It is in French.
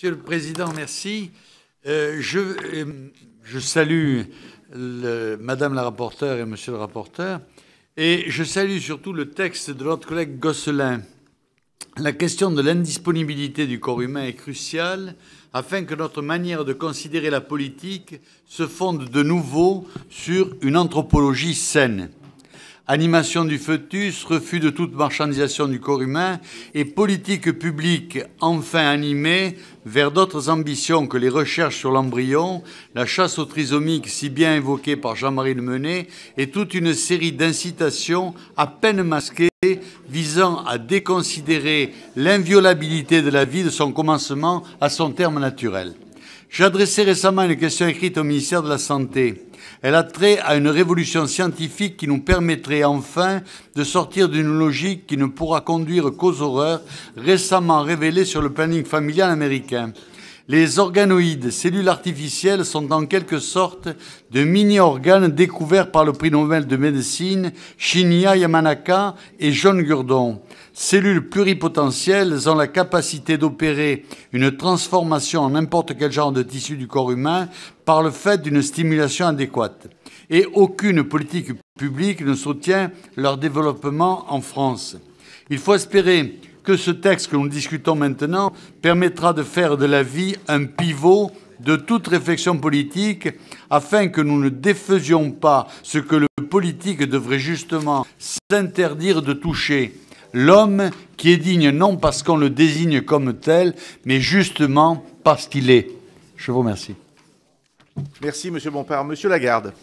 Monsieur le Président, merci. Euh, euh, je, salue Madame la rapporteure et Monsieur le rapporteur, et je salue surtout le texte de notre collègue Gosselin. La question de l'indisponibilité du corps humain est cruciale afin que notre manière de considérer la politique se fonde de nouveau sur une anthropologie saine animation du foetus, refus de toute marchandisation du corps humain et politique publique enfin animée vers d'autres ambitions que les recherches sur l'embryon, la chasse aux trisomique si bien évoquée par Jean-Marie Le Menet et toute une série d'incitations à peine masquées visant à déconsidérer l'inviolabilité de la vie de son commencement à son terme naturel. J'ai adressé récemment une question écrite au ministère de la Santé elle a trait à une révolution scientifique qui nous permettrait enfin de sortir d'une logique qui ne pourra conduire qu'aux horreurs récemment révélées sur le planning familial américain. Les organoïdes, cellules artificielles, sont en quelque sorte de mini-organes découverts par le prix Nobel de médecine Shinya Yamanaka et John Gurdon. Cellules pluripotentielles, elles ont la capacité d'opérer une transformation en n'importe quel genre de tissu du corps humain par le fait d'une stimulation adéquate. Et aucune politique publique ne soutient leur développement en France. Il faut espérer que ce texte que nous discutons maintenant permettra de faire de la vie un pivot de toute réflexion politique afin que nous ne défaisions pas ce que le politique devrait justement s'interdire de toucher, l'homme qui est digne non parce qu'on le désigne comme tel, mais justement parce qu'il est. Je vous remercie. Merci, Monsieur Bompard. Monsieur Lagarde.